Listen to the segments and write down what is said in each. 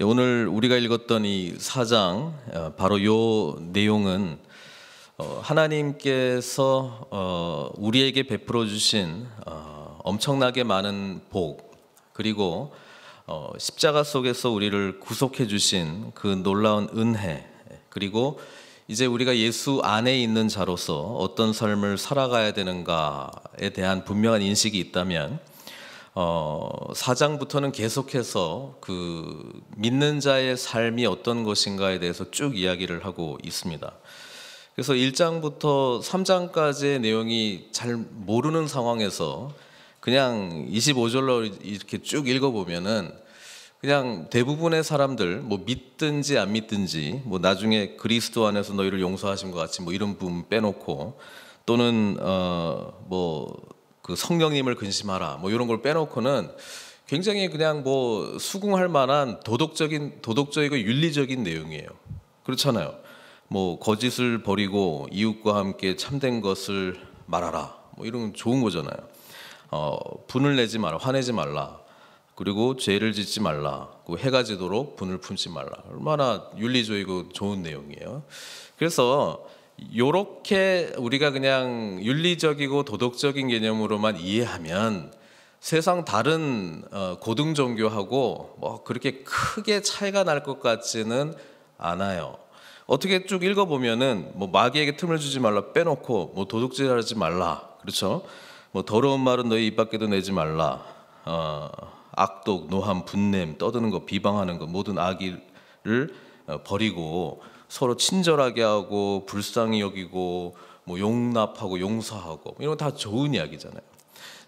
예, 오늘 우리가 읽었던 이 사장 어, 바로 요 내용은 어, 하나님께서 어, 우리에게 베풀어 주신 엄청나게 많은 복 그리고 십자가 속에서 우리를 구속해 주신 그 놀라운 은혜 그리고 이제 우리가 예수 안에 있는 자로서 어떤 삶을 살아가야 되는가에 대한 분명한 인식이 있다면 어, 4장부터는 계속해서 그 믿는 자의 삶이 어떤 것인가에 대해서 쭉 이야기를 하고 있습니다. 그래서 1장부터 3장까지의 내용이 잘 모르는 상황에서 그냥 25절로 이렇게 쭉 읽어보면은 그냥 대부분의 사람들 뭐 믿든지 안 믿든지 뭐 나중에 그리스도 안에서 너희를 용서하신 것 같이 뭐 이런 부분 빼놓고 또는 어뭐 그 성령님을 근심하라 뭐 이런 걸 빼놓고는 굉장히 그냥 뭐 수긍할 만한 도덕적인 도덕적이고 윤리적인 내용이에요. 그렇잖아요. 뭐 거짓을 버리고 이웃과 함께 참된 것을 말하라. 뭐 이런 건 좋은 거잖아요. 어, 분을 내지 말라, 화내지 말라. 그리고 죄를 짓지 말라. 그 해가 지도록 분을 품지 말라. 얼마나 윤리적이고 좋은 내용이에요. 그래서 요렇게 우리가 그냥 윤리적이고 도덕적인 개념으로만 이해하면 세상 다른 어, 고등 종교하고 뭐 그렇게 크게 차이가 날 것 같지는 않아요. 어떻게 쭉 읽어보면은 뭐 마귀에게 틈을 주지 말라 빼놓고 뭐 도둑질하지 말라 그렇죠? 뭐 더러운 말은 너희 입 밖에도 내지 말라. 어, 악독, 노함, 분냄, 떠드는 거, 비방하는 거 모든 악의를 어, 버리고 서로 친절하게 하고 불쌍히 여기고 뭐 용납하고 용서하고 뭐 이런 거다 좋은 이야기잖아요.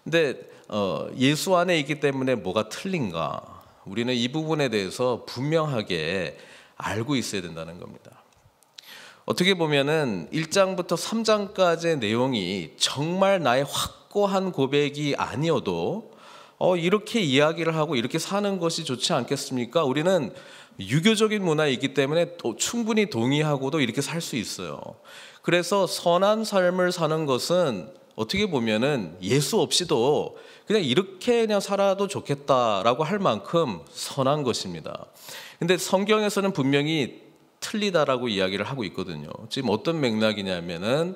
근데 어, 예수 안에 있기 때문에 뭐가 틀린가? 우리는 이 부분에 대해서 분명하게 알고 있어야 된다는 겁니다. 어떻게 보면은 1장부터 3장까지의 내용이 정말 나의 확고한 고백이 아니어도 어, 이렇게 이야기를 하고 이렇게 사는 것이 좋지 않겠습니까? 우리는 유교적인 문화이기 때문에 충분히 동의하고도 이렇게 살 수 있어요. 그래서 선한 삶을 사는 것은 어떻게 보면은 예수 없이도 그냥 이렇게 그냥 살아도 좋겠다라고 할 만큼 선한 것입니다. 근데 성경에서는 분명히 틀리다라고 이야기를 하고 있거든요. 지금 어떤 맥락이냐면은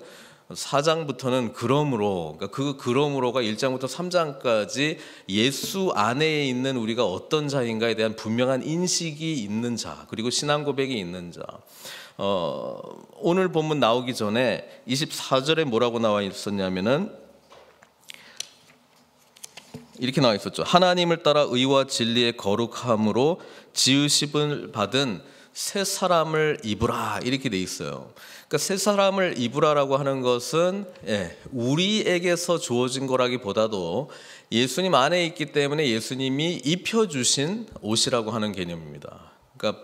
4장부터는 그러므로 그러니까 그 그러므로가 1장부터 3장까지 예수 안에 있는 우리가 어떤 자인가에 대한 분명한 인식이 있는 자 그리고 신앙 고백이 있는 자 어, 오늘 본문 나오기 전에 24절에 뭐라고 나와 있었냐면은 이렇게 나와 있었죠. 하나님을 따라 의와 진리의 거룩함으로 지으심을 받은 새 사람을 입으라 이렇게 돼 있어요. 그러니까 새 사람을 입으라라고 하는 것은 예, 우리에게서 주어진 거라기보다도 예수님 안에 있기 때문에 예수님이 입혀 주신 옷이라고 하는 개념입니다. 그러니까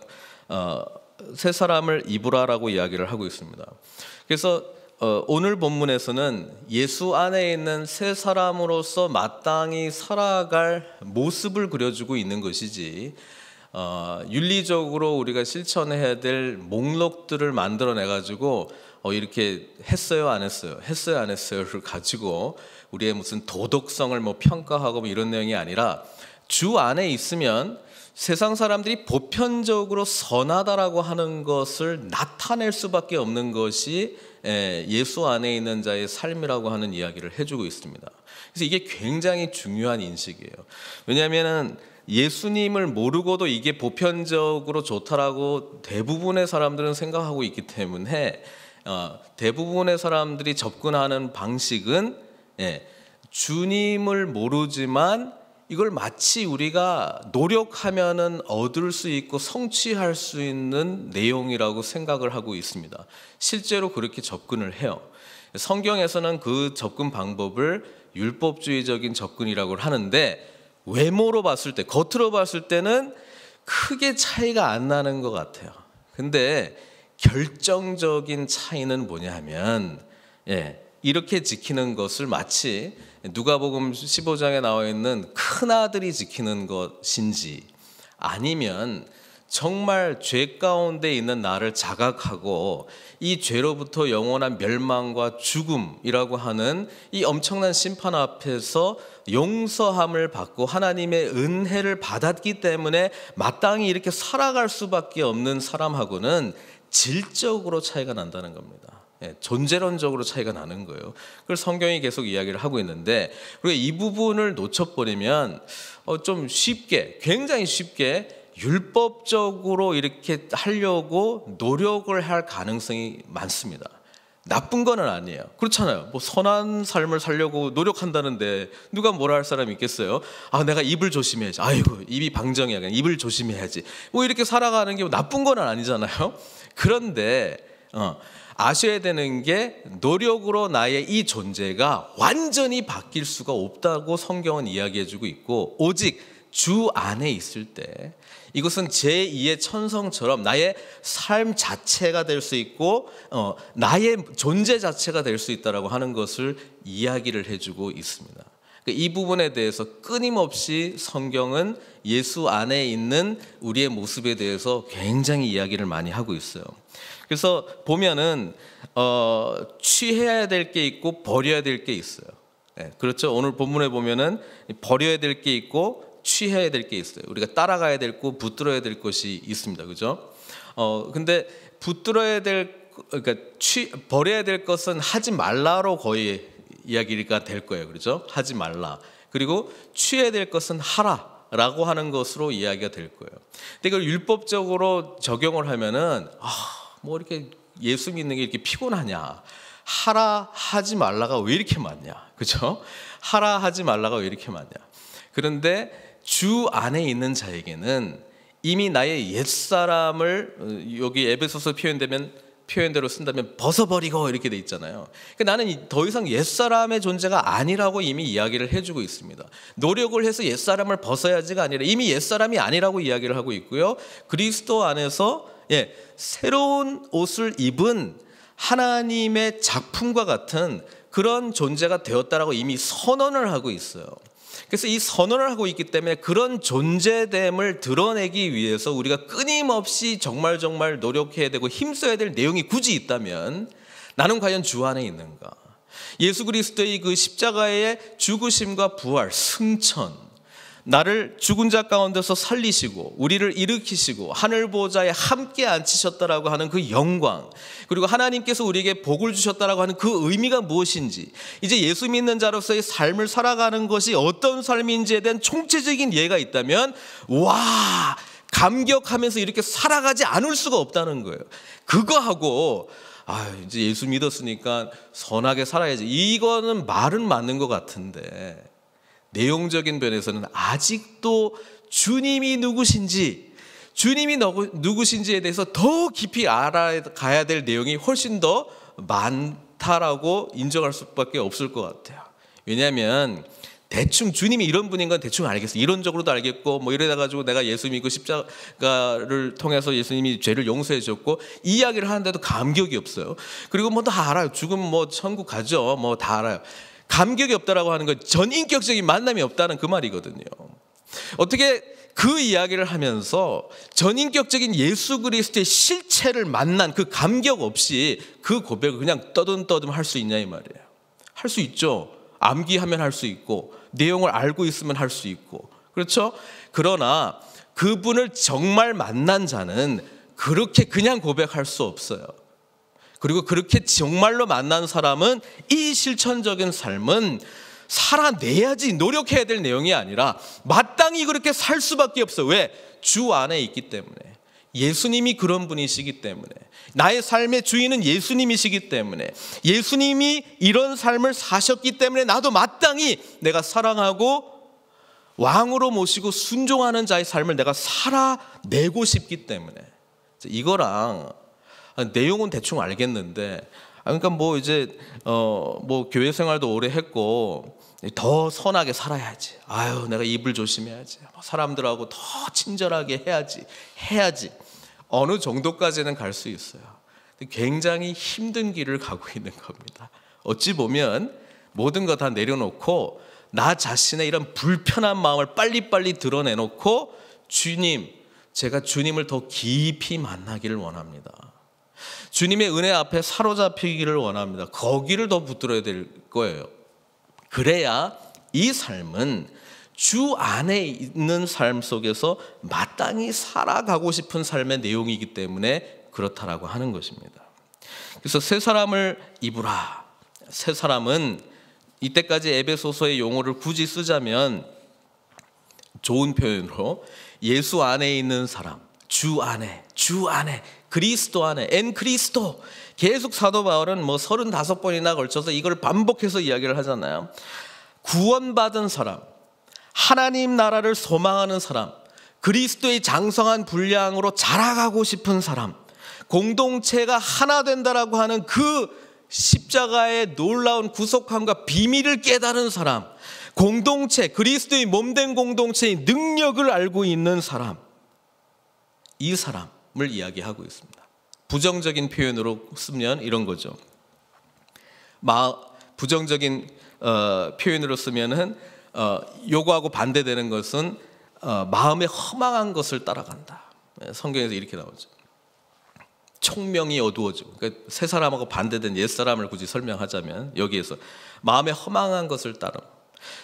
어, 새 사람을 입으라라고 이야기를 하고 있습니다. 그래서 어, 오늘 본문에서는 예수 안에 있는 새 사람으로서 마땅히 살아갈 모습을 그려주고 있는 것이지 어, 윤리적으로 우리가 실천해야 될 목록들을 만들어내 가지고 어, 이렇게 했어요 안 했어요 했어요 안 했어요를 가지고 우리의 무슨 도덕성을 뭐 평가하고 뭐 이런 내용이 아니라 주 안에 있으면 세상 사람들이 보편적으로 선하다라고 하는 것을 나타낼 수밖에 없는 것이 예, 예수 안에 있는 자의 삶이라고 하는 이야기를 해주고 있습니다. 그래서 이게 굉장히 중요한 인식이에요. 왜냐하면은 예수님을 모르고도 이게 보편적으로 좋다라고 대부분의 사람들은 생각하고 있기 때문에 어, 대부분의 사람들이 접근하는 방식은 예, 주님을 모르지만 이걸 마치 우리가 노력하면은 얻을 수 있고 성취할 수 있는 내용이라고 생각을 하고 있습니다. 실제로 그렇게 접근을 해요. 성경에서는 그 접근 방법을 율법주의적인 접근이라고 하는데 외모로 봤을 때, 겉으로 봤을 때는 크게 차이가 안 나는 것 같아요. 근데 결정적인 차이는 뭐냐 하면, 예, 이렇게 지키는 것을 마치 누가복음 15장에 나와 있는 큰 아들이 지키는 것인지 아니면 정말 죄 가운데 있는 나를 자각하고 이 죄로부터 영원한 멸망과 죽음이라고 하는 이 엄청난 심판 앞에서 용서함을 받고 하나님의 은혜를 받았기 때문에 마땅히 이렇게 살아갈 수밖에 없는 사람하고는 질적으로 차이가 난다는 겁니다. 예, 존재론적으로 차이가 나는 거예요. 그걸 성경이 계속 이야기를 하고 있는데 그리고이 부분을 놓쳐버리면 어, 좀 쉽게 굉장히 쉽게 율법적으로 이렇게 하려고 노력을 할 가능성이 많습니다. 나쁜 거는 아니에요. 그렇잖아요. 뭐 선한 삶을 살려고 노력한다는데 누가 뭐라 할 사람이 있겠어요? 아, 내가 입을 조심해야지. 아이고, 입이 방정이야. 그냥 입을 조심해야지. 뭐 이렇게 살아가는 게뭐 나쁜 건 아니잖아요. 그런데 어, 아셔야 되는 게 노력으로 나의 이 존재가 완전히 바뀔 수가 없다고 성경은 이야기해주고 있고 오직 주 안에 있을 때 이것은 제2의 천성처럼 나의 삶 자체가 될 수 있고 어, 나의 존재 자체가 될 수 있다라고 하는 것을 이야기를 해주고 있습니다. 그러니까 이 부분에 대해서 끊임없이 성경은 예수 안에 있는 우리의 모습에 대해서 굉장히 이야기를 많이 하고 있어요. 그래서 보면은 어, 취해야 될 게 있고 버려야 될 게 있어요. 예, 그렇죠. 오늘 본문에 보면은 버려야 될 게 있고 취해야 될 게 있어요. 우리가 따라가야 될 거, 붙들어야 될 것이 있습니다. 그죠? 어, 근데 붙들어야 될, 그러니까 취, 버려야 될 것은 하지 말라로 거의 이야기가 될 거예요. 그죠? 렇 하지 말라. 그리고 취해야 될 것은 하라. 라고 하는 것으로 이야기가 될 거예요. 근데 이걸 율법적으로 적용을 하면은, 아, 뭐 이렇게 예수 믿는 게 이렇게 피곤하냐. 하라, 하지 말라가 왜 이렇게 많냐. 그죠? 하라, 하지 말라가 왜 이렇게 많냐. 그런데 주 안에 있는 자에게는 이미 나의 옛사람을 어, 여기 에베소서 표현되면 표현대로 쓴다면 벗어버리고 이렇게 돼 있잖아요. 그러니까 나는 더 이상 옛사람의 존재가 아니라고 이미 이야기를 해주고 있습니다. 노력을 해서 옛사람을 벗어야지가 아니라 이미 옛사람이 아니라고 이야기를 하고 있고요. 그리스도 안에서 예, 새로운 옷을 입은 하나님의 작품과 같은 그런 존재가 되었다라고 이미 선언을 하고 있어요. 그래서 이 선언을 하고 있기 때문에 그런 존재됨을 드러내기 위해서 우리가 끊임없이 정말 정말 노력해야 되고 힘써야 될 내용이 굳이 있다면 나는 과연 주 안에 있는가? 예수 그리스도의 그 십자가의 죽으심과 부활, 승천 나를 죽은 자 가운데서 살리시고 우리를 일으키시고 하늘 보좌에 함께 앉히셨다라고 하는 그 영광 그리고 하나님께서 우리에게 복을 주셨다라고 하는 그 의미가 무엇인지 이제 예수 믿는 자로서의 삶을 살아가는 것이 어떤 삶인지에 대한 총체적인 예가 있다면 와 감격하면서 이렇게 살아가지 않을 수가 없다는 거예요. 그거하고 아 이제 예수 믿었으니까 선하게 살아야지 이거는 말은 맞는 것 같은데 내용적인 면에서는 아직도 주님이 누구신지 주님이 누구신지에 대해서 더 깊이 알아가야 될 내용이 훨씬 더 많다라고 인정할 수밖에 없을 것 같아요. 왜냐하면 대충 주님이 이런 분인 건 대충 알겠어. 이론적으로도 알겠고 뭐 이러다 가지고 내가 예수 믿고 십자가를 통해서 예수님이 죄를 용서해 주 줬고 이야기를 하는데도 감격이 없어요. 그리고 뭐 다 알아요. 죽음 뭐 천국 가죠. 뭐 다 알아요. 감격이 없다라고 하는 건 전인격적인 만남이 없다는 그 말이거든요. 어떻게 그 이야기를 하면서 전인격적인 예수 그리스도의 실체를 만난 그 감격 없이 그 고백을 그냥 떠듬떠듬 할 수 있냐 이 말이에요. 할 수 있죠. 암기하면 할 수 있고 내용을 알고 있으면 할 수 있고 그렇죠? 그러나 그분을 정말 만난 자는 그렇게 그냥 고백할 수 없어요. 그리고 그렇게 정말로 만난 사람은 이 실천적인 삶은 살아내야지 노력해야 될 내용이 아니라 마땅히 그렇게 살 수밖에 없어. 왜? 주 안에 있기 때문에. 예수님이 그런 분이시기 때문에 나의 삶의 주인은 예수님이시기 때문에 예수님이 이런 삶을 사셨기 때문에 나도 마땅히 내가 사랑하고 왕으로 모시고 순종하는 자의 삶을 내가 살아내고 싶기 때문에 이거랑 아, 내용은 대충 알겠는데 아, 그러니까 뭐 이제 어뭐 교회 생활도 오래 했고 더 선하게 살아야지. 아유 내가 입을 조심해야지. 뭐 사람들하고 더 친절하게 해야지. 해야지. 어느 정도까지는 갈 수 있어요. 굉장히 힘든 길을 가고 있는 겁니다. 어찌 보면 모든 거 다 내려놓고 나 자신의 이런 불편한 마음을 빨리빨리 드러내놓고 주님, 제가 주님을 더 깊이 만나기를 원합니다. 주님의 은혜 앞에 사로잡히기를 원합니다. 거기를 더 붙들어야 될 거예요. 그래야 이 삶은 주 안에 있는 삶 속에서 마땅히 살아가고 싶은 삶의 내용이기 때문에 그렇다라고 하는 것입니다. 그래서 새 사람을 입으라. 새 사람은 이때까지 에베소서의 용어를 굳이 쓰자면 좋은 표현으로 예수 안에 있는 사람, 주 안에, 주 안에 그리스도 안에 엔크리스도 계속 사도 바울은 뭐 35번이나 걸쳐서 이걸 반복해서 이야기를 하잖아요. 구원받은 사람, 하나님 나라를 소망하는 사람, 그리스도의 장성한 분량으로 자라가고 싶은 사람, 공동체가 하나 된다라고 하는 그 십자가의 놀라운 구속함과 비밀을 깨달은 사람, 공동체, 그리스도의 몸된 공동체의 능력을 알고 있는 사람, 이 사람, 사람을 이야기하고 있습니다. 부정적인 표현으로 쓰면 이런 거죠. 마, 부정적인 어, 표현으로 쓰면은 어, 요구하고 반대되는 것은 어, 마음의 허망한 것을 따라간다. 예, 성경에서 이렇게 나오죠. 총명이 어두워지고 그러니까 새 사람하고 반대된 옛 사람을 굳이 설명하자면 여기에서 마음의 허망한 것을 따름.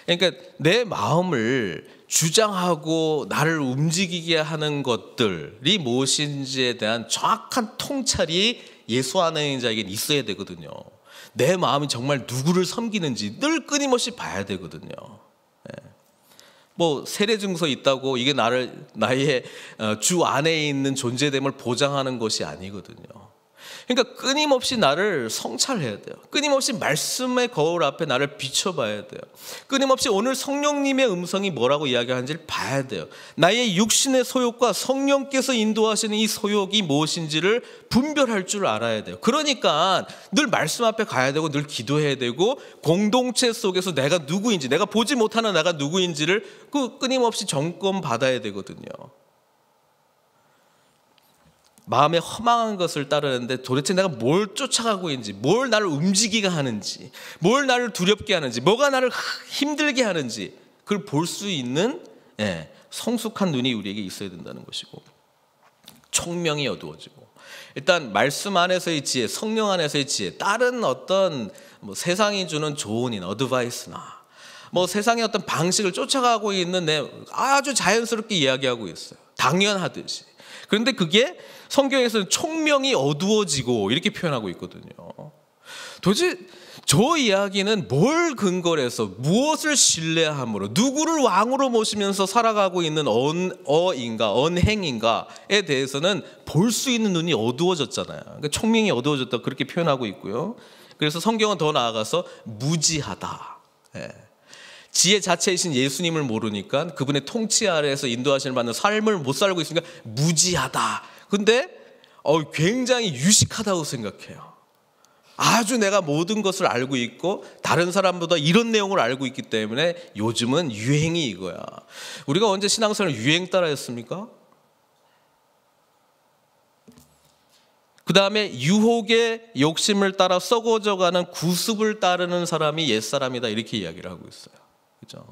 그러니까 내 마음을 주장하고 나를 움직이게 하는 것들이 무엇인지에 대한 정확한 통찰이 예수 안에 있는 자에게는 있어야 되거든요. 내 마음이 정말 누구를 섬기는지 늘 끊임없이 봐야 되거든요. 예. 뭐 세례 증서 있다고 이게 나를 나의 어, 주 안에 있는 존재됨을 보장하는 것이 아니거든요. 그러니까 끊임없이 나를 성찰해야 돼요. 끊임없이 말씀의 거울 앞에 나를 비춰봐야 돼요. 끊임없이 오늘 성령님의 음성이 뭐라고 이야기하는지를 봐야 돼요. 나의 육신의 소욕과 성령께서 인도하시는 이 소욕이 무엇인지를 분별할 줄 알아야 돼요. 그러니까 늘 말씀 앞에 가야 되고 늘 기도해야 되고 공동체 속에서 내가 누구인지 내가 보지 못하는 나가 누구인지를 끊임없이 점검 받아야 되거든요. 마음의 허망한 것을 따르는데 도대체 내가 뭘 쫓아가고 있는지, 뭘 나를 움직이게 하는지, 뭘 나를 두렵게 하는지, 뭐가 나를 힘들게 하는지 그걸 볼 수 있는 예, 성숙한 눈이 우리에게 있어야 된다는 것이고 총명이 어두워지고 일단 말씀 안에서의 지혜, 성령 안에서의 지혜, 다른 어떤 뭐 세상이 주는 조언인 어드바이스나 뭐 세상의 어떤 방식을 쫓아가고 있는 내 아주 자연스럽게 이야기하고 있어요. 당연하듯이. 그런데 그게 성경에서는 총명이 어두워지고 이렇게 표현하고 있거든요. 도대체 저 이야기는 뭘 근거로 해서 무엇을 신뢰함으로 누구를 왕으로 모시면서 살아가고 있는 언어인가 언행인가에 대해서는 볼 수 있는 눈이 어두워졌잖아요. 그러니까 총명이 어두워졌다 그렇게 표현하고 있고요. 그래서 성경은 더 나아가서 무지하다. 예. 지혜 자체이신 예수님을 모르니까 그분의 통치 아래에서 인도하심을 받는 삶을 못 살고 있으니까 무지하다. 근데 어, 굉장히 유식하다고 생각해요. 아주 내가 모든 것을 알고 있고 다른 사람보다 이런 내용을 알고 있기 때문에 요즘은 유행이 이거야. 우리가 언제 신앙생활 유행 따라 했습니까? 그 다음에 유혹의 욕심을 따라 썩어져가는 구습을 따르는 사람이 옛사람이다 이렇게 이야기를 하고 있어요. 그죠?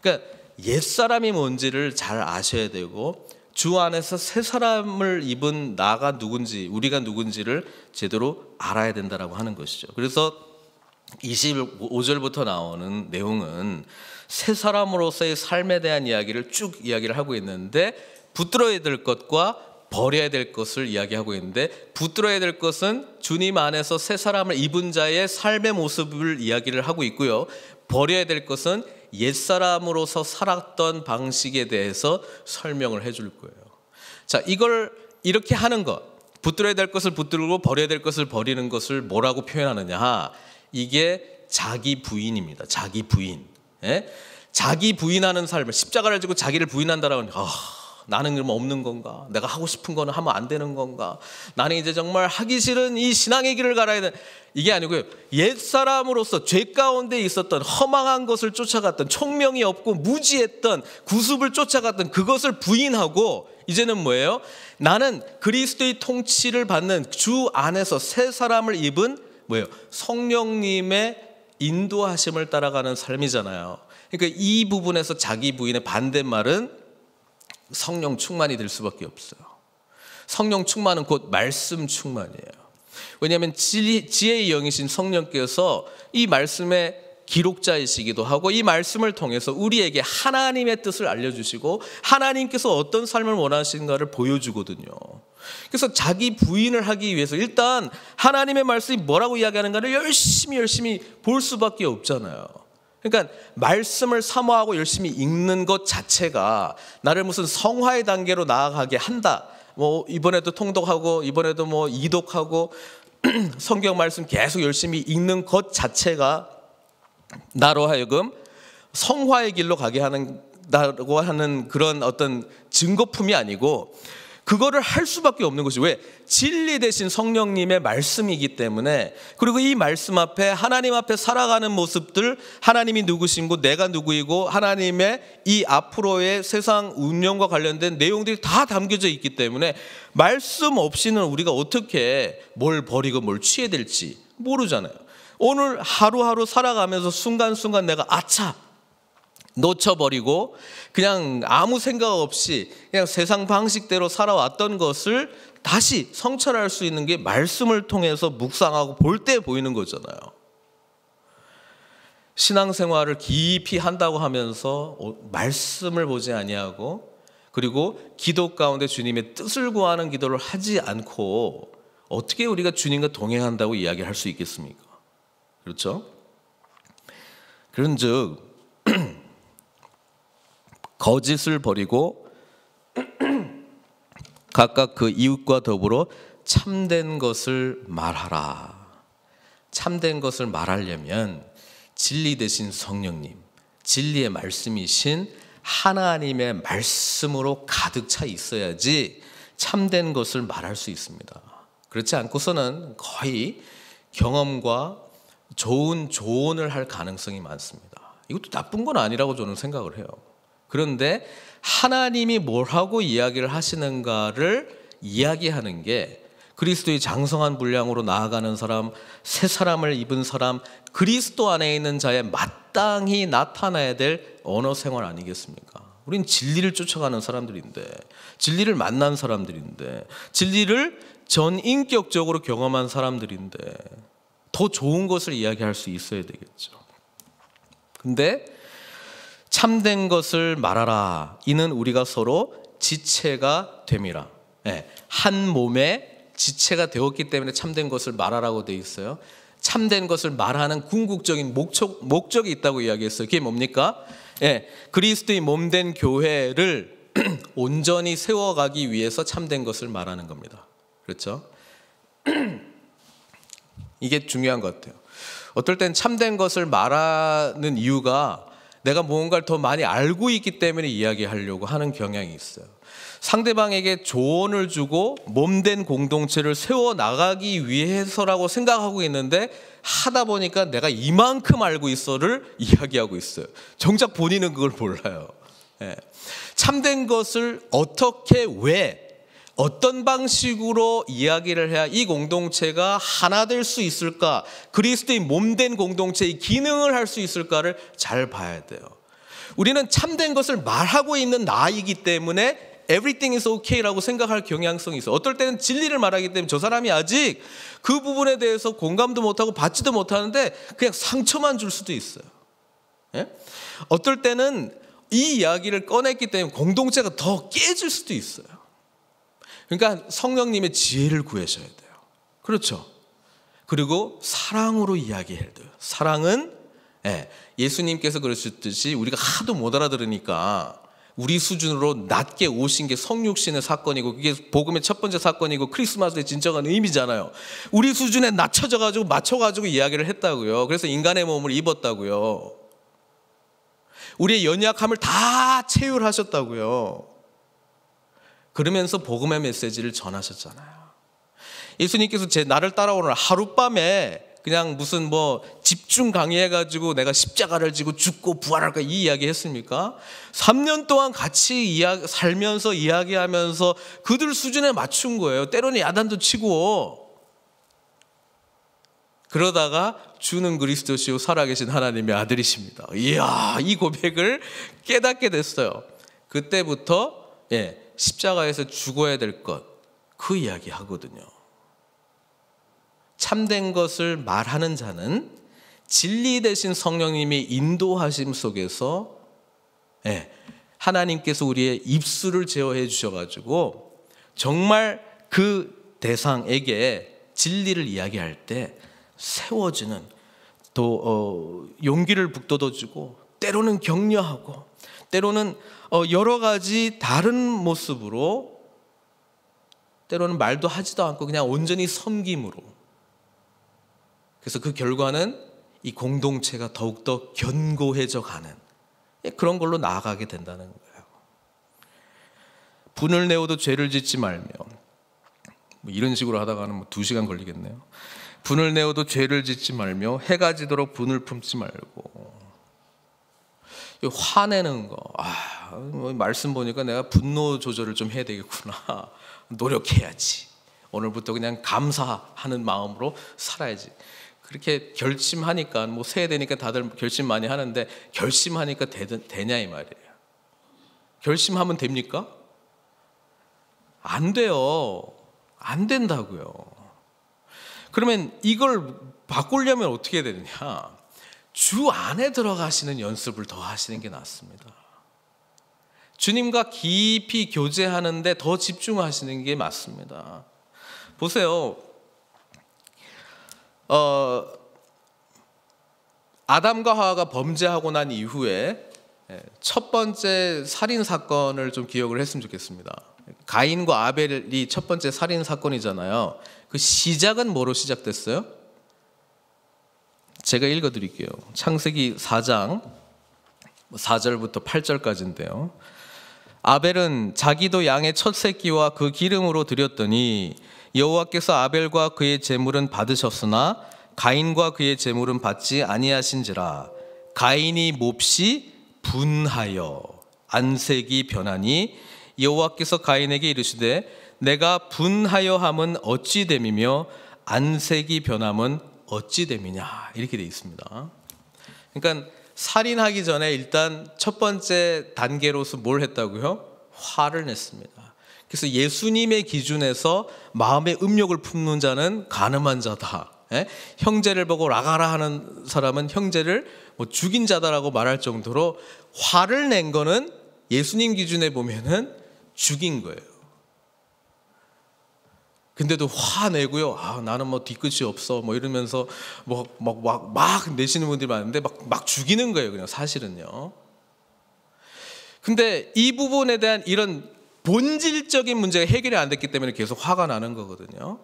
그러니까 옛 사람이 뭔지를 잘 아셔야 되고 주 안에서 새 사람을 입은 나가 누군지 우리가 누군지를 제대로 알아야 된다라고 하는 것이죠. 그래서 25절부터 나오는 내용은 새 사람으로서의 삶에 대한 이야기를 쭉 이야기를 하고 있는데 붙들어야 될 것과 버려야 될 것을 이야기하고 있는데 붙들어야 될 것은 주님 안에서 새 사람을 입은 자의 삶의 모습을 이야기를 하고 있고요. 버려야 될 것은 옛사람으로서 살았던 방식에 대해서 설명을 해줄 거예요. 자, 이걸 이렇게 하는 것, 붙들어야 될 것을 붙들고 버려야 될 것을 버리는 것을 뭐라고 표현하느냐. 이게 자기 부인입니다. 자기 부인. 예? 자기 부인하는 삶을, 십자가를 지고 자기를 부인한다라고 하는, 아, 나는 그면 없는 건가? 내가 하고 싶은 거는 하면 안 되는 건가? 나는 이제 정말 하기 싫은 이 신앙의 길을 가라야 되는 이게 아니고요. 옛 사람으로서 죄 가운데 있었던 허망한 것을 쫓아갔던 총명이 없고 무지했던 구습을 쫓아갔던 그것을 부인하고 이제는 뭐예요? 나는 그리스도의 통치를 받는 주 안에서 새 사람을 입은 뭐예요? 성령님의 인도하심을 따라가는 삶이잖아요. 그러니까 이 부분에서 자기 부인의 반대말은 성령 충만이 될 수밖에 없어요. 성령 충만은 곧 말씀 충만이에요. 왜냐하면 지, 혜의 영이신 성령께서 이 말씀의 기록자이시기도 하고 이 말씀을 통해서 우리에게 하나님의 뜻을 알려주시고 하나님께서 어떤 삶을 원하시는가를 보여주거든요. 그래서 자기 부인을 하기 위해서 일단 하나님의 말씀이 뭐라고 이야기하는가를 열심히 열심히 볼 수밖에 없잖아요. 그러니까 말씀을 사모하고 열심히 읽는 것 자체가 나를 무슨 성화의 단계로 나아가게 한다. 뭐 이번에도 통독하고 이번에도 뭐 이독하고 성경 말씀 계속 열심히 읽는 것 자체가 나로 하여금 성화의 길로 가게 하는다고 하는 그런 어떤 증거품이 아니고 그거를 할 수밖에 없는 것이 왜? 진리 대신 성령님의 말씀이기 때문에 그리고 이 말씀 앞에 하나님 앞에 살아가는 모습들 하나님이 누구신고 내가 누구이고 하나님의 이 앞으로의 세상 운영과 관련된 내용들이 다 담겨져 있기 때문에 말씀 없이는 우리가 어떻게 뭘 버리고 뭘 취해야 될지 모르잖아요. 오늘 하루하루 살아가면서 순간순간 내가 아차 놓쳐버리고 그냥 아무 생각 없이 그냥 세상 방식대로 살아왔던 것을 다시 성찰할 수 있는 게 말씀을 통해서 묵상하고 볼 때 보이는 거잖아요. 신앙생활을 깊이 한다고 하면서 어, 말씀을 보지 아니하고 그리고 기도 가운데 주님의 뜻을 구하는 기도를 하지 않고 어떻게 우리가 주님과 동행한다고 이야기할 수 있겠습니까? 그렇죠? 그런즉 거짓을 버리고 각각 그 이웃과 더불어 참된 것을 말하라. 참된 것을 말하려면 진리 대신 성령님, 진리의 말씀이신 하나님의 말씀으로 가득 차 있어야지 참된 것을 말할 수 있습니다. 그렇지 않고서는 거의 경험과 좋은 조언을 할 가능성이 많습니다. 이것도 나쁜 건 아니라고 저는 생각을 해요. 그런데 하나님이 뭘하고 이야기를 하시는가를 이야기하는 게 그리스도의 장성한 분량으로 나아가는 사람, 새 사람을 입은 사람, 그리스도 안에 있는 자의 마땅히 나타나야 될 언어 생활 아니겠습니까? 우린 진리를 쫓아가는 사람들인데, 진리를 만난 사람들인데, 진리를 전 인격적으로 경험한 사람들인데, 더 좋은 것을 이야기할 수 있어야 되겠죠. 근데 참된 것을 말하라. 이는 우리가 서로 지체가 됨이라. 네, 예, 한몸에 지체가 되었기 때문에 참된 것을 말하라고 돼 있어요. 참된 것을 말하는 궁극적인 목적, 목적이 있다고 이야기했어요. 그게 뭡니까? 네, 그리스도의 몸된 교회를 온전히 세워가기 위해서 참된 것을 말하는 겁니다. 그렇죠? 이게 중요한 것 같아요. 어떨 땐 참된 것을 말하는 이유가 내가 무언가를 더 많이 알고 있기 때문에 이야기하려고 하는 경향이 있어요. 상대방에게 조언을 주고 몸된 공동체를 세워 나가기 위해서라고 생각하고 있는데 하다 보니까 내가 이만큼 알고 있어를 이야기하고 있어요. 정작 본인은 그걸 몰라요. 예. 참된 것을 어떻게 왜 어떤 방식으로 이야기를 해야 이 공동체가 하나 될 수 있을까? 그리스도의 몸된 공동체의 기능을 할 수 있을까를 잘 봐야 돼요. 우리는 참된 것을 말하고 있는 나이기 때문에 everything is okay라고 생각할 경향성이 있어. 어떨 때는 진리를 말하기 때문에 저 사람이 아직 그 부분에 대해서 공감도 못하고 받지도 못하는데 그냥 상처만 줄 수도 있어요. 예? 어떨 때는 이 이야기를 꺼냈기 때문에 공동체가 더 깨질 수도 있어요. 그러니까 성령님의 지혜를 구하셔야 돼요. 그렇죠. 그리고 사랑으로 이야기해야 돼요. 사랑은 예, 수님께서 그러셨듯이 우리가 하도 못 알아들으니까 우리 수준으로 낮게 오신 게 성육신의 사건이고 그게 복음의 첫 번째 사건이고 크리스마스의 진정한 의미잖아요. 우리 수준에 낮춰져 가지고 맞춰 가지고 이야기를 했다고요. 그래서 인간의 몸을 입었다고요. 우리의 연약함을 다 체휼하셨다고요. 그러면서 복음의 메시지를 전하셨잖아요. 예수님께서 제 나를 따라오는 하룻밤에 그냥 무슨 뭐 집중 강의해가지고 내가 십자가를 지고 죽고 부활할까 이 이야기 했습니까? 3년 동안 같이 이야, 살면서 이야기하면서 그들 수준에 맞춘 거예요. 때로는 야단도 치고. 그러다가 주는 그리스도시요 살아계신 하나님의 아들이십니다. 이야, 이 고백을 깨닫게 됐어요. 그때부터, 예, 십자가에서 죽어야 될 것, 그 이야기 하거든요. 참된 것을 말하는 자는 진리 대신 성령님이 인도하심 속에서 예, 하나님께서 우리의 입술을 제어해 주셔가지고 정말 그 대상에게 진리를 이야기할 때 세워지는 또 어, 용기를 북돋워주고 때로는 격려하고 때로는 어, 여러 가지 다른 모습으로 때로는 말도 하지도 않고 그냥 온전히 섬김으로 그래서 그 결과는 이 공동체가 더욱더 견고해져 가는 예, 그런 걸로 나아가게 된다는 거예요. 분을 내어도 죄를 짓지 말며 뭐 이런 식으로 하다가는 뭐 2시간 걸리겠네요. 분을 내어도 죄를 짓지 말며 해가 지도록 분을 품지 말고 화내는 거. 아, 뭐 말씀 보니까 내가 분노 조절을 좀 해야 되겠구나. 노력해야지. 오늘부터 그냥 감사하는 마음으로 살아야지. 그렇게 결심하니까 뭐 세대니까 다들 결심 많이 하는데 결심하니까 되, 냐이 말이에요. 결심하면 됩니까? 안 돼요. 안 된다고요. 그러면 이걸 바꾸려면 어떻게 되느냐? 주 안에 들어가시는 연습을 더 하시는 게 낫습니다. 주님과 깊이 교제하는데 더 집중하시는 게 맞습니다. 보세요. 어, 아담과 하와가 범죄하고 난 이후에 예, 첫 번째 살인 사건을 좀 기억을 했으면 좋겠습니다. 가인과 아벨이 첫 번째 살인 사건이잖아요. 그 시작은 뭐로 시작됐어요? 제가 읽어 드릴게요. 창세기 4장 4절부터 뭐 8절까지인데요. 아벨은 자기도 양의 첫 새끼와 그 기름으로 드렸더니 여호와께서 아벨과 그의 제물은 받으셨으나 가인과 그의 제물은 받지 아니하신지라 가인이 몹시 분하여 안색이 변하니 여호와께서 가인에게 이르시되 내가 분하여 함은 어찌 됨이며 안색이 변함은 어찌 됨이냐 이렇게 돼 있습니다. 그러니까 살인하기 전에 일단 첫 번째 단계로서 뭘 했다고요? 화를 냈습니다. 그래서 예수님의 기준에서 마음의 음욕을 품는 자는 가늠한 자다. 예? 형제를 보고 라가라 하는 사람은 형제를 뭐 죽인 자다라고 말할 정도로 화를 낸 거는 예수님 기준에 보면은 죽인 거예요. 근데도 화내고요. 아, 나는 뭐 뒤끝이 없어. 뭐 이러면서 뭐막막막 내시는 분들이 많은데 막 막 죽이는 거예요. 그냥 사실은요. 근데 이 부분에 대한 이런 본질적인 문제가 해결이 안 됐기 때문에 계속 화가 나는 거거든요.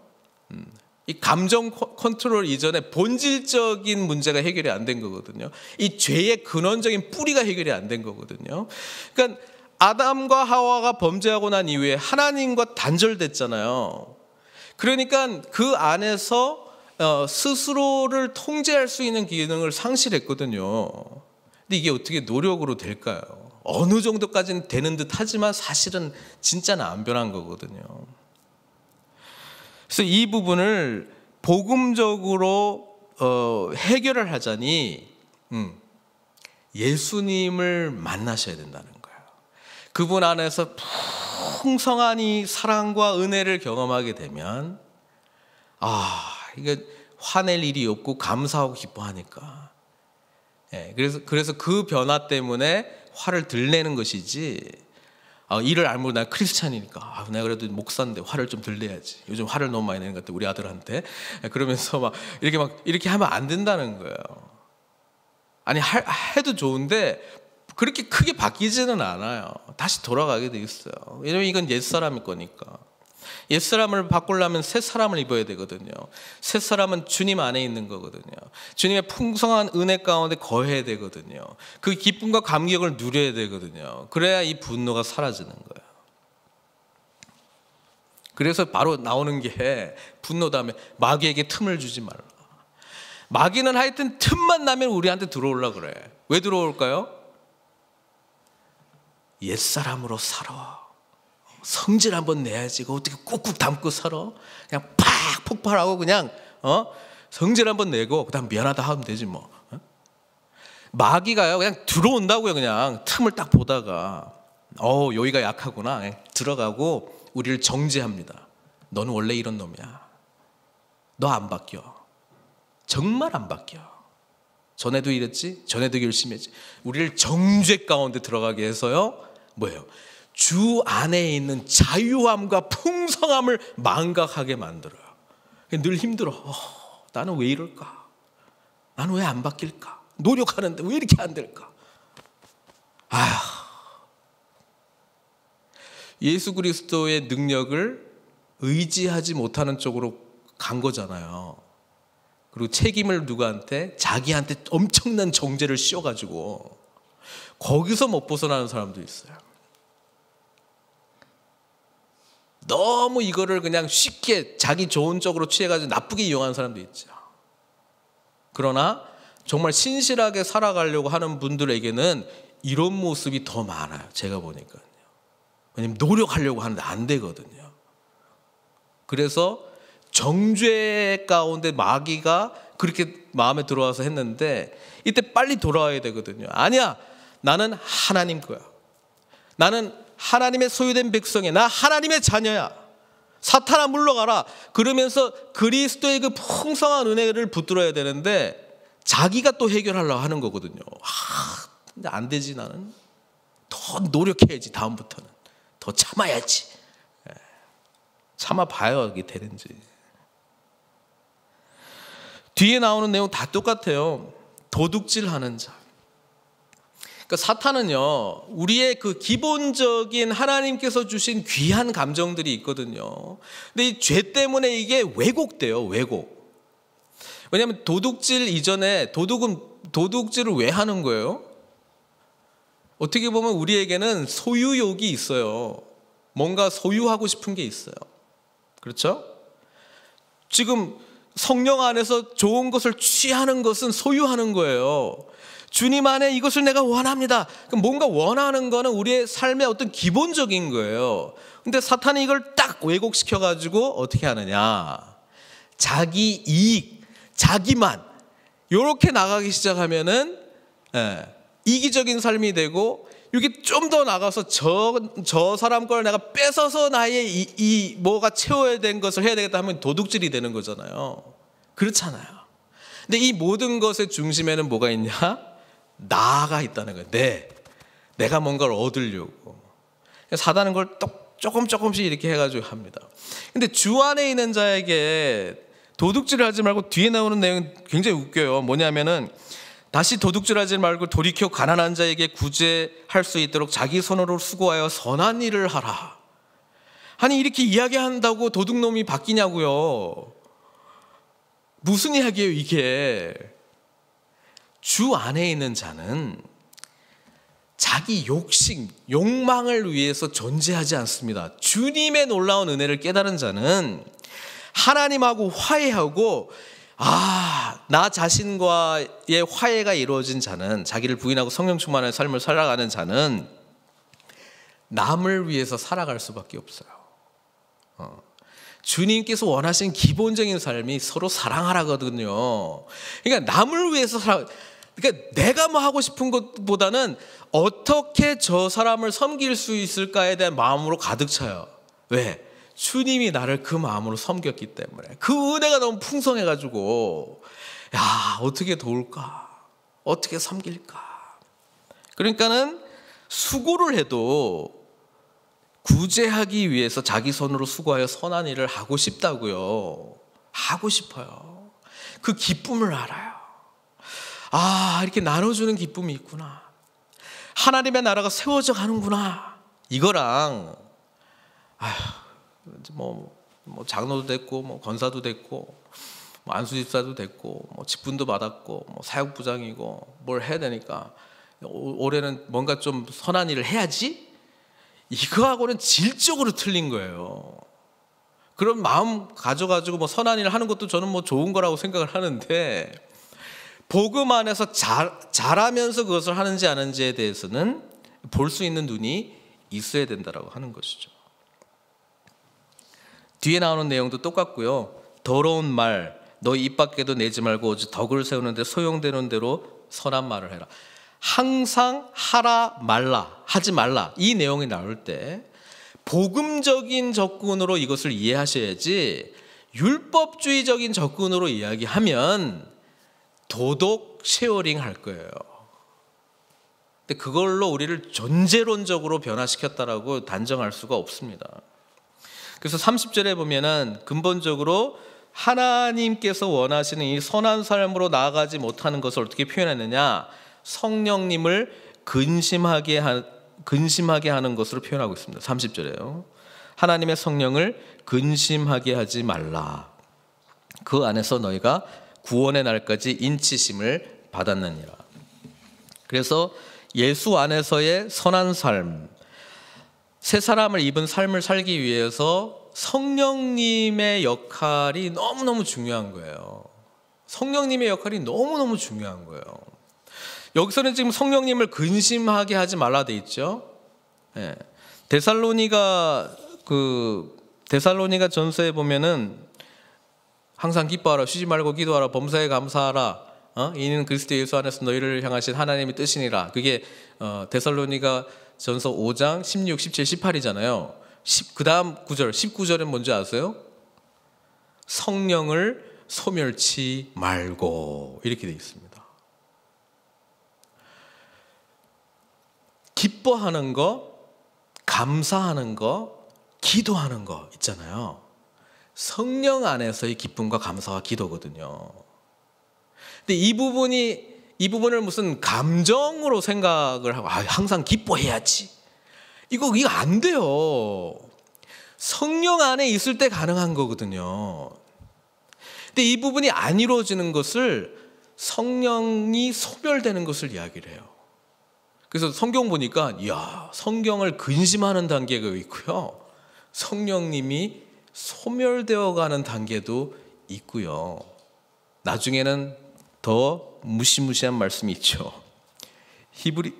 음. 이 감정 컨트롤 이전에 본질적인 문제가 해결이 안 된 거거든요. 이 죄의 근원적인 뿌리가 해결이 안 된 거거든요. 그러니까 아담과 하와가 범죄하고 난 이후에 하나님과 단절됐잖아요. 그러니까 그 안에서 어, 스스로를 통제할 수 있는 기능을 상실했거든요. 근데 이게 어떻게 노력으로 될까요? 어느 정도까지는 되는 듯 하지만 사실은 진짜는 안 변한 거거든요. 그래서 이 부분을 복음적으로 어, 해결을 하자니 음, 예수님을 만나셔야 된다는 거예요. 그분 안에서 푹 풍성한 이 사랑과 은혜를 경험하게 되면 아 이게 화낼 일이 없고 감사하고 기뻐하니까. 예, 그래서 그래서 그 변화 때문에 화를 들내는 것이지. 아, 이를 알고 나 크리스찬이니까 아, 내가 그래도 목사인데 화를 좀 들내야지. 요즘 화를 너무 많이 내는 것 같아 우리 아들한테. 예, 그러면서 막 이렇게 막 이렇게 하면 안 된다는 거예요. 아니 하, 해도 좋은데 그렇게 크게 바뀌지는 않아요. 다시 돌아가게 돼 있어요. 왜냐면 이건 옛 사람일 거니까. 옛 사람을 바꾸려면 새 사람을 입어야 되거든요. 새 사람은 주님 안에 있는 거거든요. 주님의 풍성한 은혜 가운데 거해야 되거든요. 그 기쁨과 감격을 누려야 되거든요. 그래야 이 분노가 사라지는 거예요. 그래서 바로 나오는 게 분노 다음에 마귀에게 틈을 주지 말라. 마귀는 하여튼 틈만 나면 우리한테 들어올라 그래. 왜 들어올까요? 옛사람으로 살아. 성질 한번 내야지. 어떻게 꾹꾹 담고 살아? 그냥 팍 폭발하고 그냥 어? 성질 한번 내고 그다음 미안하다 하면 되지 뭐. 어? 마귀가요. 그냥 들어온다고요. 그냥 틈을 딱 보다가 어, 여기가 약하구나. 들어가고 우리를 정죄합니다. 너는 원래 이런 놈이야. 너 안 바뀌어. 정말 안 바뀌어. 전에도 이랬지? 전에도 결심했지. 우리를 정죄 가운데 들어가게 해서요. 뭐예요? 주 안에 있는 자유함과 풍성함을 망각하게 만들어요. 늘 힘들어. 어, 나는 왜 이럴까? 나는 왜 안 바뀔까? 노력하는데 왜 이렇게 안 될까? 아 예수 그리스도의 능력을 의지하지 못하는 쪽으로 간 거잖아요. 그리고 책임을 누구한테? 자기한테 엄청난 정죄를 씌워가지고 거기서 못 벗어나는 사람도 있어요. 너무 이거를 그냥 쉽게 자기 좋은 쪽으로 취해가지고 나쁘게 이용하는 사람도 있죠. 그러나 정말 신실하게 살아가려고 하는 분들에게는 이런 모습이 더 많아요. 제가 보니까요. 왜냐면 노력하려고 하는데 안 되거든요. 그래서 정죄 가운데 마귀가 그렇게 마음에 들어와서 했는데 이때 빨리 돌아와야 되거든요. 아니야. 나는 하나님 거야. 나는 하나님의 소유된 백성이야. 나 하나님의 자녀야. 사탄아 물러가라. 그러면서 그리스도의 그 풍성한 은혜를 붙들어야 되는데 자기가 또 해결하려고 하는 거거든요. 아, 근데 안 되지 나는. 더 노력해야지 다음부터는. 더 참아야지. 예. 참아 봐야 이게 되는지. 뒤에 나오는 내용 다 똑같아요. 도둑질하는 자. 그러니까 사탄은요, 우리의 그 기본적인 하나님께서 주신 귀한 감정들이 있거든요. 근데 이 죄 때문에 이게 왜곡돼요, 왜곡. 왜냐하면 도둑질 이전에 도둑은 도둑질을 왜 하는 거예요? 어떻게 보면 우리에게는 소유욕이 있어요. 뭔가 소유하고 싶은 게 있어요. 그렇죠? 지금 성령 안에서 좋은 것을 취하는 것은 소유하는 거예요. 주님 안에 이것을 내가 원합니다. 그러니까 뭔가 원하는 거는 우리의 삶의 어떤 기본적인 거예요. 근데 사탄이 이걸 딱 왜곡시켜 가지고 어떻게 하느냐? 자기 이익, 자기만 요렇게 나가기 시작하면은 예, 이기적인 삶이 되고 여게좀 더 나가서 저, 저 사람 걸 내가 뺏어서 나의 이, 이 뭐가 채워야 된 것을 해야 되겠다 하면 도둑질이 되는 거잖아요. 그렇잖아요. 근데 이 모든 것의 중심에는 뭐가 있냐? 나가 있다는 거예요. 내. 네. 내가 뭔가를 얻으려고. 사단은 그걸 똑, 조금 조금씩 이렇게 해가지고 합니다. 근데 주 안에 있는 자에게 도둑질을 하지 말고 뒤에 나오는 내용 굉장히 웃겨요. 뭐냐면은 다시 도둑질하지 말고 돌이켜 가난한 자에게 구제할 수 있도록 자기 손으로 수고하여 선한 일을 하라. 아니 이렇게 이야기한다고 도둑놈이 바뀌냐고요. 무슨 이야기예요 이게? 주 안에 있는 자는 자기 욕심, 욕망을 위해서 존재하지 않습니다. 주님의 놀라운 은혜를 깨달은 자는 하나님하고 화해하고 아, 나 자신과의 화해가 이루어진 자는 자기를 부인하고 성령 충만한 삶을 살아가는 자는 남을 위해서 살아갈 수밖에 없어요. 어. 주님께서 원하신 기본적인 삶이 서로 사랑하라거든요. 그러니까 남을 위해서 살아 그러니까 내가 뭐 하고 싶은 것보다는 어떻게 저 사람을 섬길 수 있을까에 대한 마음으로 가득 차요. 왜? 주님이 나를 그 마음으로 섬겼기 때문에 그 은혜가 너무 풍성해가지고 야 어떻게 도울까? 어떻게 섬길까? 그러니까는 수고를 해도 구제하기 위해서 자기 손으로 수고하여 선한 일을 하고 싶다고요. 하고 싶어요. 그 기쁨을 알아요. 아, 이렇게 나눠주는 기쁨이 있구나. 하나님의 나라가 세워져 가는구나. 이거랑, 아휴, 뭐, 뭐 장로도 됐고, 뭐 권사도 됐고, 뭐 안수집사도 됐고, 뭐 직분도 받았고, 뭐 사역부장이고, 뭘 해야 되니까, 올해는 뭔가 좀 선한 일을 해야지? 이거하고는 질적으로 틀린 거예요. 그런 마음 가져가지고 뭐 선한 일을 하는 것도 저는 뭐 좋은 거라고 생각을 하는데, 복음 안에서 잘, 잘하면서 그것을 하는지 안 하는지에 대해서는 볼 수 있는 눈이 있어야 된다라고 하는 것이죠. 뒤에 나오는 내용도 똑같고요. 더러운 말, 너 입 밖에도 내지 말고 어찌 덕을 세우는데 소용되는 대로 선한 말을 해라. 항상 하라 말라 하지 말라 이 내용이 나올 때 복음적인 접근으로 이것을 이해하셔야지 율법주의적인 접근으로 이야기하면 도덕 쉐어링 할 거예요. 근데 그걸로 우리를 존재론적으로 변화시켰다라고 단정할 수가 없습니다. 그래서 30절에 보면은 근본적으로 하나님께서 원하시는 이 선한 삶으로 나아가지 못하는 것을 어떻게 표현했느냐? 성령님을 근심하게 하, 근심하게 하는 것으로 표현하고 있습니다. 30절에요. 하나님의 성령을 근심하게 하지 말라. 그 안에서 너희가 구원의 날까지 인치심을 받았느니라. 그래서 예수 안에서의 선한 삶, 새 사람을 입은 삶을 살기 위해서 성령님의 역할이 너무너무 중요한 거예요. 성령님의 역할이 너무너무 중요한 거예요. 여기서는 지금 성령님을 근심하게 하지 말라 돼 있죠. 예. 데살로니가 그 데살로니가 전서에 보면은 항상 기뻐하라 쉬지 말고 기도하라 범사에 감사하라 어? 이는 그리스도 예수 안에서 너희를 향하신 하나님의 뜻이니라 그게 어, 데살로니가 전서 5장 16, 17, 18이잖아요 그 다음 구절 19절은 뭔지 아세요? 성령을 소멸치 말고 이렇게 되어 있습니다 기뻐하는 거 감사하는 거 기도하는 거 있잖아요 성령 안에서의 기쁨과 감사와 기도거든요. 근데 이 부분이 이 부분을 무슨 감정으로 생각을 하고 아, 항상 기뻐해야지. 이거 이거 안 돼요. 성령 안에 있을 때 가능한 거거든요. 근데 이 부분이 안 이루어지는 것을 성령이 소멸되는 것을 이야기를 해요. 그래서 성경 보니까 야 성경을 근심하는 단계가 있고요. 성령님이 소멸되어 가는 단계도 있고요. 나중에는 더 무시무시한 말씀이 있죠. 히브리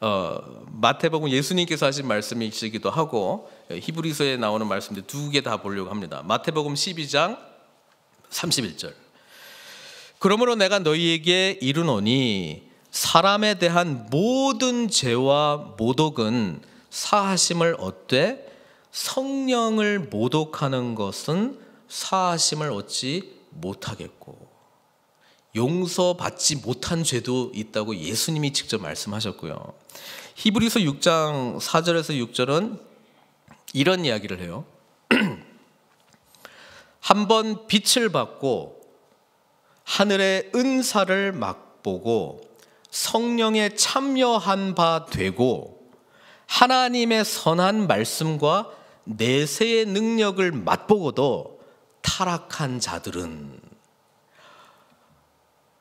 어, 마태복음 예수님께서 하신 말씀이시기도 하고 히브리서에 나오는 말씀인두개 다 보려고 합니다. 마태복음 12장 31절. 그러므로 내가 너희에게 이르노니 사람에 대한 모든 죄와 모독은 사하심을 얻되 성령을 모독하는 것은 사하심을 얻지 못하겠고 용서받지 못한 죄도 있다고 예수님이 직접 말씀하셨고요. 히브리서 6장 4절에서 6절은 이런 이야기를 해요. 한번 빛을 받고 하늘의 은사를 맛보고 성령에 참여한 바 되고 하나님의 선한 말씀과 내세의 능력을 맛보고도 타락한 자들은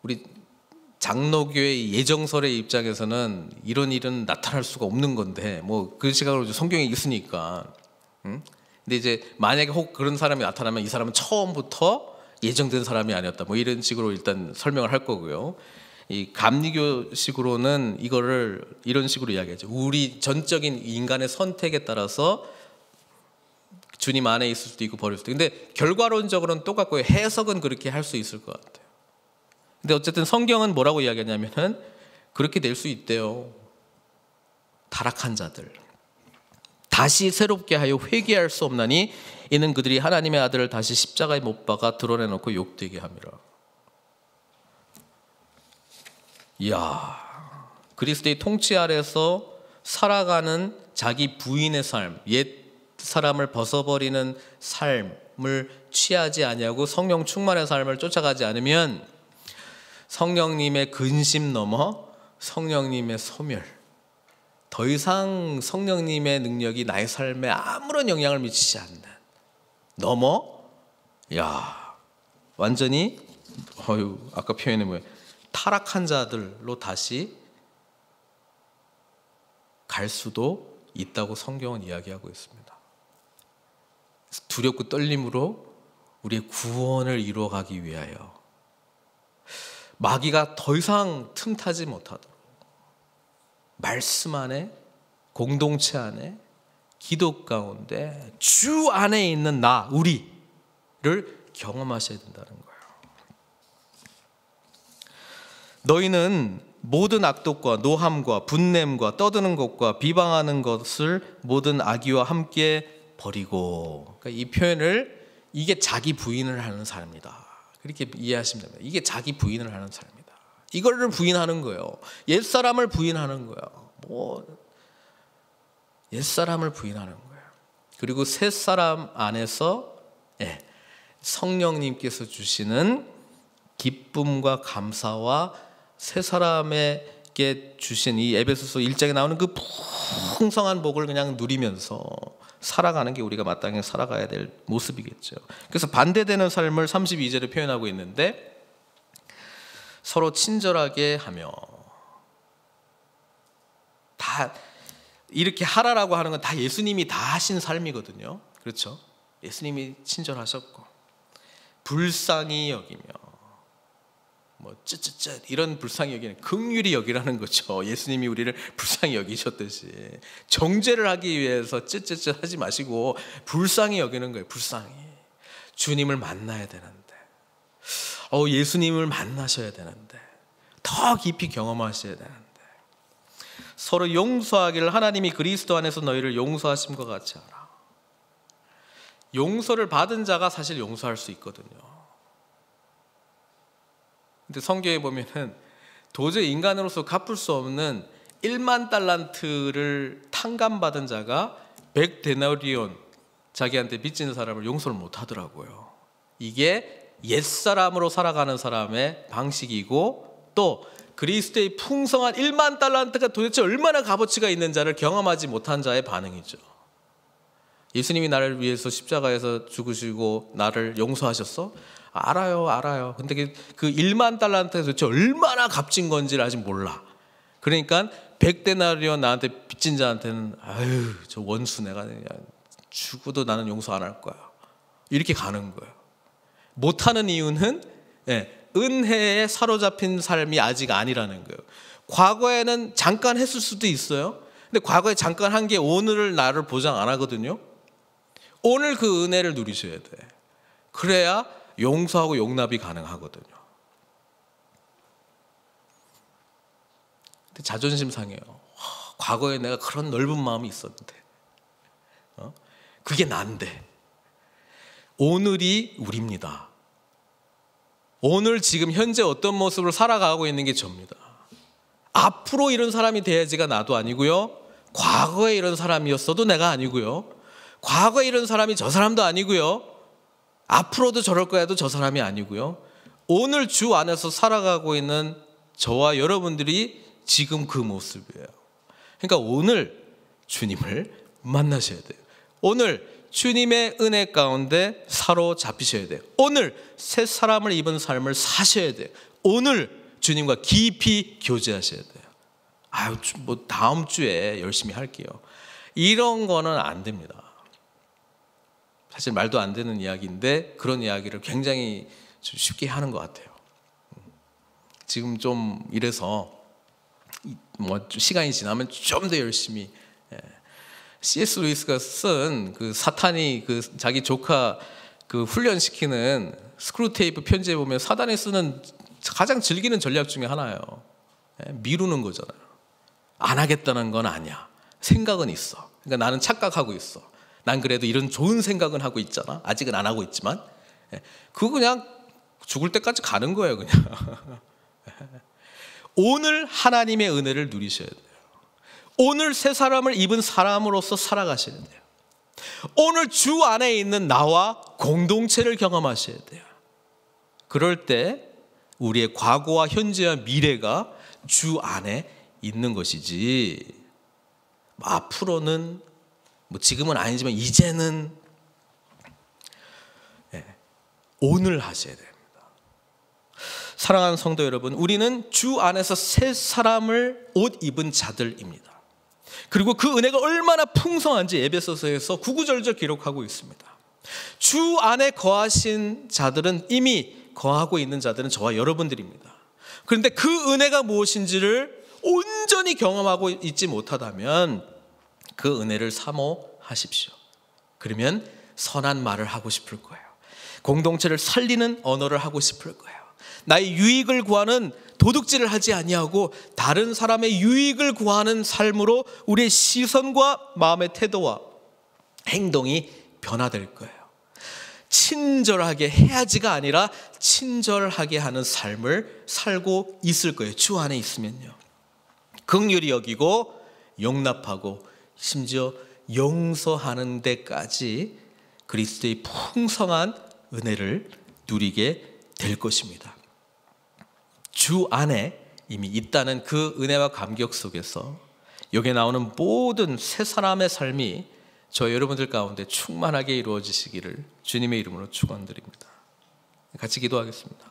우리 장로교의 예정설의 입장에서는 이런 일은 나타날 수가 없는 건데 뭐그 시각으로 성경에 있으니까 음? 근데 이제 만약에 혹 그런 사람이 나타나면 이 사람은 처음부터 예정된 사람이 아니었다 뭐 이런 식으로 일단 설명을 할 거고요 이 감리교식으로는 이거를 이런 식으로 이야기하죠 우리 전적인 인간의 선택에 따라서 주님 안에 있을 수도 있고 버릴 수도 있고. 근데 결과론적으로는 똑같고 해석은 그렇게 할 수 있을 것 같아요. 근데 어쨌든 성경은 뭐라고 이야기하냐면은 그렇게 될 수 있대요. 타락한 자들. 다시 새롭게 하여 회개할 수 없나니 이는 그들이 하나님의 아들을 다시 십자가에 못 박아 드러내놓고 욕되게 함이라. 야 그리스도의 통치 아래서 살아가는 자기 부인의 삶, 옛 사람을 벗어버리는 삶을 취하지 아니하고 성령 충만의 삶을 쫓아가지 않으면 성령님의 근심 넘어 성령님의 소멸 더 이상 성령님의 능력이 나의 삶에 아무런 영향을 미치지 않는 넘어 야 완전히 어유 아까 표현이 뭐예 타락한 자들로 다시 갈 수도 있다고 성경은 이야기하고 있습니다. 두렵고 떨림으로 우리의 구원을 이루어가기 위하여 마귀가 더 이상 틈타지 못하도록 말씀 안에 공동체 안에 기독 가운데 주 안에 있는 나 우리를 경험하셔야 된다는 거예요. 너희는 모든 악독과 노함과 분냄과 떠드는 것과 비방하는 것을 모든 악의와 함께 버리고 그러니까 이 표현을 이게 자기 부인을 하는 사람이다. 그렇게 이해하시면 됩니다. 이게 자기 부인을 하는 사람이다. 이거를 부인하는 거예요. 옛 사람을 부인하는 거예요. 뭐옛 사람을 부인하는 거예요. 그리고 새 사람 안에서 예, 성령님께서 주시는 기쁨과 감사와 새 사람에게 주신 이 에베소서 1장에 나오는 그 풍성한 복을 그냥 누리면서 살아가는 게 우리가 마땅히 살아가야 될 모습이겠죠. 그래서 반대되는 삶을 32절에 표현하고 있는데 서로 친절하게 하며 다 이렇게 하라라고 하는 건 다 예수님이 다 하신 삶이거든요. 그렇죠? 예수님이 친절하셨고 불쌍히 여기며 뭐 쯔쯔쯔 이런 불쌍히 여기는 긍휼히 여기라는 거죠. 예수님이 우리를 불쌍히 여기셨듯이 정죄를 하기 위해서 쯔쯔쯔 하지 마시고 불쌍히 여기는 거예요. 불쌍히 주님을 만나야 되는데, 어 예수님을 만나셔야 되는데 더 깊이 경험하셔야 되는데 서로 용서하기를 하나님이 그리스도 안에서 너희를 용서하심과 같이 하라. 용서를 받은 자가 사실 용서할 수 있거든요. 근데 성경에 보면은 도저히 인간으로서 갚을 수 없는 1만 달란트를 탕감받은 자가 100데나리온 자기한테 빚진 사람을 용서를 못 하더라고요. 이게 옛사람으로 살아가는 사람의 방식이고 또 그리스도의 풍성한 1만 달란트가 도대체 얼마나 값어치가 있는 자를 경험하지 못한 자의 반응이죠. 예수님이 나를 위해서 십자가에서 죽으시고 나를 용서하셨어? 아, 알아요, 알아요. 근데 그 1만 그 달란트에서 도대체 얼마나 값진 건지를 아직 몰라. 그러니까 100데나리온 나한테 빚진 자한테는 아유, 저 원수 내가 죽어도 나는 용서 안 할 거야. 이렇게 가는 거예요. 못하는 이유는 예, 은혜에 사로잡힌 삶이 아직 아니라는 거예요. 과거에는 잠깐 했을 수도 있어요. 근데 과거에 잠깐 한 게 오늘을 나를 보장 안 하거든요. 오늘 그 은혜를 누리셔야 돼. 그래야 용서하고 용납이 가능하거든요. 근데 자존심 상해요. 과거에 내가 그런 넓은 마음이 있었는데, 어? 그게 난데. 오늘이 우리입니다. 오늘 지금 현재 어떤 모습으로 살아가고 있는 게 접니다. 앞으로 이런 사람이 돼야지가 나도 아니고요. 과거에 이런 사람이었어도 내가 아니고요. 과거에 이런 사람이 저 사람도 아니고요. 앞으로도 저럴 거야도 저 사람이 아니고요. 오늘 주 안에서 살아가고 있는 저와 여러분들이 지금 그 모습이에요. 그러니까 오늘 주님을 만나셔야 돼요. 오늘 주님의 은혜 가운데 사로잡히셔야 돼요. 오늘 새 사람을 입은 삶을 사셔야 돼요. 오늘 주님과 깊이 교제하셔야 돼요. 아유, 뭐 다음 주에 열심히 할게요. 이런 거는 안 됩니다. 사실 말도 안 되는 이야기인데 그런 이야기를 굉장히 쉽게 하는 것 같아요. 지금 좀 이래서 뭐 시간이 지나면 좀 더 열심히 예. C.S. 루이스가 쓴 그 사탄이 그 자기 조카 그 훈련시키는 스크루테이프 편지에 보면 사단이 쓰는 가장 즐기는 전략 중에 하나예요. 예, 미루는 거잖아요. 안 하겠다는 건 아니야. 생각은 있어. 그러니까 나는 착각하고 있어. 난 그래도 이런 좋은 생각은 하고 있잖아. 아직은 안 하고 있지만. 예. 그거 그냥 죽을 때까지 가는 거예요, 그냥. 오늘 하나님의 은혜를 누리셔야 돼요. 오늘 새 사람을 입은 사람으로서 살아가셔야 돼요. 오늘 주 안에 있는 나와 공동체를 경험하셔야 돼요. 그럴 때 우리의 과거와 현재와 미래가 주 안에 있는 것이지 앞으로는 뭐 지금은 아니지만 이제는 예, 오늘 하셔야 됩니다. 사랑하는 성도 여러분, 우리는 주 안에서 새 사람을 옷 입은 자들입니다. 그리고 그 은혜가 얼마나 풍성한지 에베소서에서 구구절절 기록하고 있습니다. 주 안에 거하신 자들은 이미 거하고 있는 자들은 저와 여러분들입니다. 그런데 그 은혜가 무엇인지를 온전히 경험하고 있지 못하다면 그 은혜를 사모하십시오. 그러면 선한 말을 하고 싶을 거예요. 공동체를 살리는 언어를 하고 싶을 거예요. 나의 유익을 구하는 도둑질을 하지 아니하고 다른 사람의 유익을 구하는 삶으로 우리의 시선과 마음의 태도와 행동이 변화될 거예요. 친절하게 해야지가 아니라 친절하게 하는 삶을 살고 있을 거예요. 주 안에 있으면요. 극률이 여기고 용납하고 심지어 용서하는 데까지 그리스도의 풍성한 은혜를 누리게 될 것입니다. 주 안에 이미 있다는 그 은혜와 감격 속에서 여기에 나오는 모든 새 사람의 삶이 저 여러분들 가운데 충만하게 이루어지시기를 주님의 이름으로 축원드립니다. 같이 기도하겠습니다.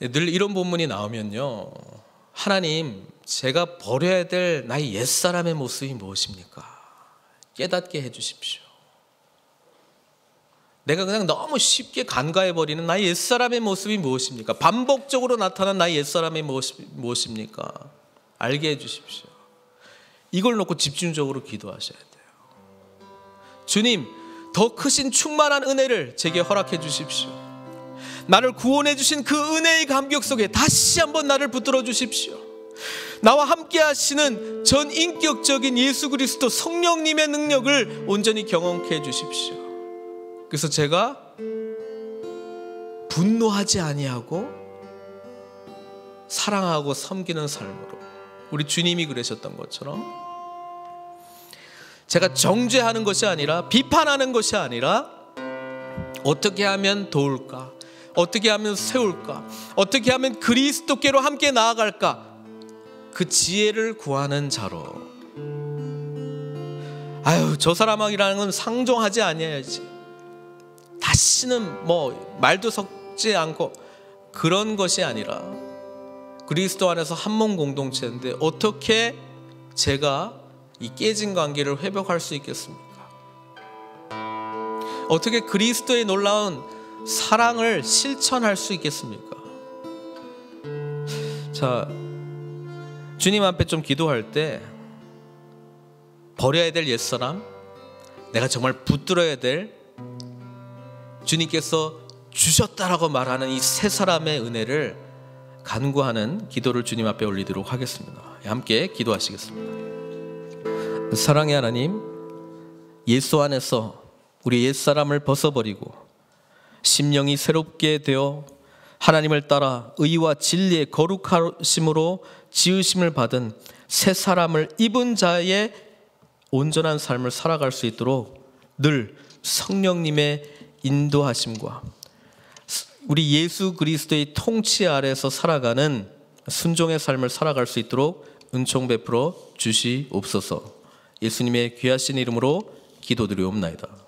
늘 이런 본문이 나오면요. 하나님, 제가 버려야 될 나의 옛사람의 모습이 무엇입니까? 깨닫게 해주십시오. 내가 그냥 너무 쉽게 간과해버리는 나의 옛사람의 모습이 무엇입니까? 반복적으로 나타난 나의 옛사람의 무엇입니까? 알게 해주십시오. 이걸 놓고 집중적으로 기도하셔야 돼요. 주님, 더 크신 충만한 은혜를 제게 허락해 주십시오. 나를 구원해 주신 그 은혜의 감격 속에 다시 한번 나를 붙들어 주십시오. 나와 함께 하시는 전 인격적인 예수 그리스도 성령님의 능력을 온전히 경험케 해 주십시오. 그래서 제가 분노하지 아니하고 사랑하고 섬기는 삶으로 우리 주님이 그러셨던 것처럼 제가 정죄하는 것이 아니라 비판하는 것이 아니라 어떻게 하면 도울까? 어떻게 하면 세울까? 어떻게 하면 그리스도께로 함께 나아갈까? 그 지혜를 구하는 자로. 아유, 저 사람이라는 건 상종하지 아니해야지. 다시는 뭐 말도 섞지 않고 그런 것이 아니라 그리스도 안에서 한 몸 공동체인데 어떻게 제가 이 깨진 관계를 회복할 수 있겠습니까? 어떻게 그리스도의 놀라운 사랑을 실천할 수 있겠습니까? 자, 주님 앞에 좀 기도할 때 버려야 될 옛사람, 내가 정말 붙들어야 될 주님께서 주셨다라고 말하는 이 세 사람의 은혜를 간구하는 기도를 주님 앞에 올리도록 하겠습니다. 함께 기도하시겠습니다. 사랑의 하나님, 예수 안에서 우리 옛사람을 벗어버리고 심령이 새롭게 되어 하나님을 따라 의와 진리의 거룩하심으로 지으심을 받은 새 사람을 입은 자의 온전한 삶을 살아갈 수 있도록 늘 성령님의 인도하심과 우리 예수 그리스도의 통치 아래서 살아가는 순종의 삶을 살아갈 수 있도록 은총 베풀어 주시옵소서. 예수님의 귀하신 이름으로 기도드리옵나이다.